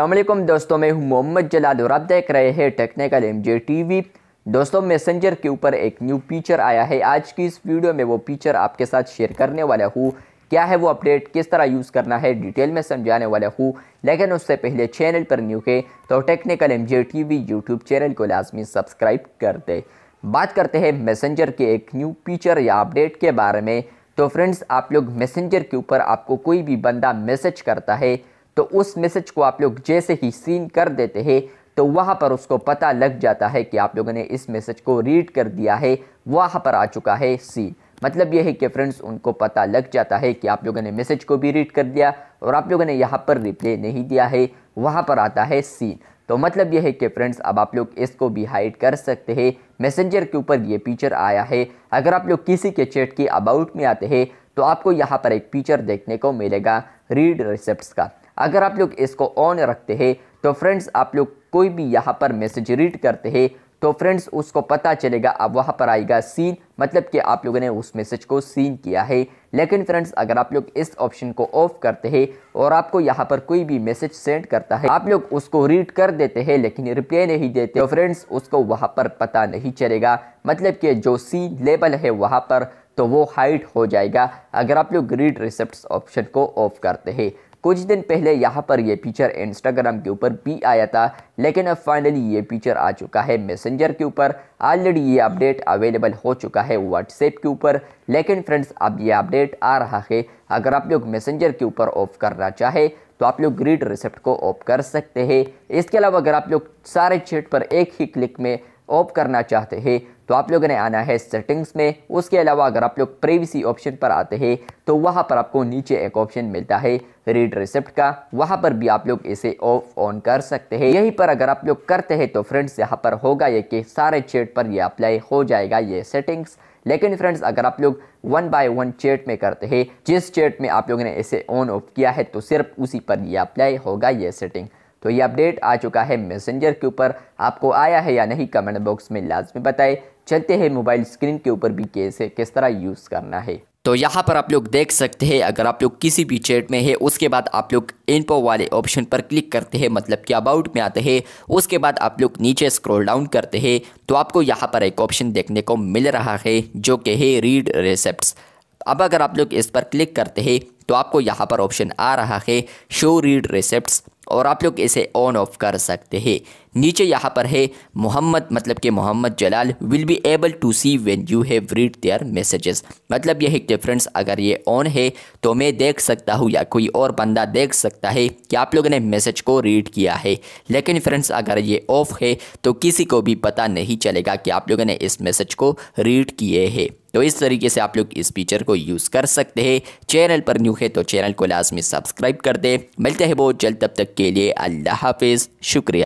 अल्लाम दोस्तों मैं हूं मोहम्मद जलाल और आप देख रहे हैं technical M J T V दोस्तों मैसेंजर के ऊपर एक न्यू फीचर आया है आज की इस वीडियो में वो फीचर आपके साथ शेयर करने वाला हूँ क्या है वो अपडेट किस तरह यूज़ करना है डिटेल में समझाने वाला हूँ लेकिन उससे पहले चैनल पर न्यू है तो technical M J T V YouTube channel को लाजमी सब्सक्राइब कर दे बात करते हैं मैसेंजर के एक न्यू फीचर या अपडेट के बारे में तो फ्रेंड्स आप लोग मैसेंजर के ऊपर आपको कोई भी बंदा मैसेज करता है तो उस मैसेज को आप लोग जैसे ही सीन कर देते हैं तो वहाँ पर उसको पता लग जाता है कि आप लोगों ने इस मैसेज को रीड कर दिया है वहाँ पर आ चुका है सीन मतलब यह है कि फ्रेंड्स उनको पता लग जाता है कि आप लोगों ने मैसेज को भी रीड कर दिया और आप लोगों ने यहाँ पर रिप्ले नहीं दिया है वहाँ पर आता है सीन तो मतलब यह है कि फ्रेंड्स अब आप लोग इसको भी हाइड कर सकते हैं मैसेंजर के ऊपर ये फीचर आया है अगर आप लोग किसी के चैट के अबाउट में आते हैं तो आपको यहाँ पर एक फीचर देखने को मिलेगा रीड रिसेप्ट का अगर आप लोग इसको ऑन रखते हैं तो फ्रेंड्स आप लोग कोई भी यहाँ पर मैसेज रीड करते हैं तो फ्रेंड्स उसको पता चलेगा अब वहाँ पर आएगा सीन मतलब कि आप लोगों ने उस मैसेज को सीन किया है लेकिन फ्रेंड्स अगर आप लोग इस ऑप्शन को ऑफ करते हैं और आपको यहाँ पर कोई भी मैसेज सेंड करता है आप लोग उसको रीड कर देते हैं लेकिन रिप्लाई नहीं देते तो फ्रेंड्स उसको वहाँ पर पता नहीं चलेगा मतलब कि जो सीन लेबल है वहाँ पर तो वो हाइट हो जाएगा अगर आप लोग रीड रिसेप्ट ऑप्शन को ऑफ करते हैं कुछ दिन पहले यहाँ पर यह फीचर इंस्टाग्राम के ऊपर भी आया था लेकिन अब फाइनली ये फीचर आ चुका है मैसेंजर के ऊपर ऑलरेडी ये अपडेट अवेलेबल हो चुका है व्हाट्सएप के ऊपर लेकिन फ्रेंड्स अब ये अपडेट आ रहा है अगर आप लोग मैसेंजर के ऊपर ऑफ करना चाहे तो आप लोग ग्रीड रिसेप्ट को ऑफ कर सकते हैं इसके अलावा अगर आप लोग सारे चैट पर एक ही क्लिक में ऑफ करना चाहते हैं तो आप लोगों ने आना है सेटिंग्स में उसके अलावा अगर आप लोग प्रेवीसी ऑप्शन पर आते हैं तो वहाँ पर आपको नीचे एक ऑप्शन मिलता है रीड रिसिप्ट का वहाँ पर भी आप लोग इसे ऑफ ऑन कर सकते हैं यहीं पर अगर आप लोग करते हैं तो फ्रेंड्स यहाँ पर होगा ये कि सारे चेट पर ये अप्लाई हो जाएगा ये सेटिंग्स लेकिन फ्रेंड्स अगर आप लोग वन बाय वन चेट में करते हैं जिस चेट में आप लोगों ने इसे ऑन ऑफ किया है तो सिर्फ उसी पर ये अप्लाई होगा ये सेटिंग तो ये अपडेट आ चुका है मैसेंजर के ऊपर आपको आया है या नहीं कमेंट बॉक्स में लाजमी बताएं चलते हैं मोबाइल स्क्रीन के ऊपर भी कैसे किस तरह यूज़ करना है तो यहाँ पर आप लोग देख सकते हैं अगर आप लोग किसी भी चैट में है उसके बाद आप लोग इनपो वाले ऑप्शन पर क्लिक करते हैं मतलब कि अबाउट में आते हैं उसके बाद आप लोग नीचे स्क्रॉल डाउन करते हैं तो आपको यहाँ पर एक ऑप्शन देखने को मिल रहा है जो कि है रीड रिसेप्ट अब अगर आप लोग इस पर क्लिक करते हैं तो आपको यहाँ पर ऑप्शन आ रहा है शो रीड रिसेप्ट और आप लोग इसे ऑन ऑफ कर सकते हैं नीचे यहाँ पर है मोहम्मद मतलब कि Mohammad Jalal will be able to see when you have read their messages मतलब यह डिफरेंस अगर ये ऑन है तो मैं देख सकता हूँ या कोई और बंदा देख सकता है कि आप लोगों ने मैसेज को रीड किया है लेकिन फ्रेंड्स अगर ये ऑफ है तो किसी को भी पता नहीं चलेगा कि आप लोगों ने इस मैसेज को रीड किए हैं तो इस तरीके से आप लोग इस फीचर को यूज़ कर सकते हैं चैनल पर न्यू है तो चैनल को लाजमी सब्सक्राइब कर दें मिलते हैं बहुत जल्द तब तक के लिए अल्लाह हाफिज़ शुक्रिया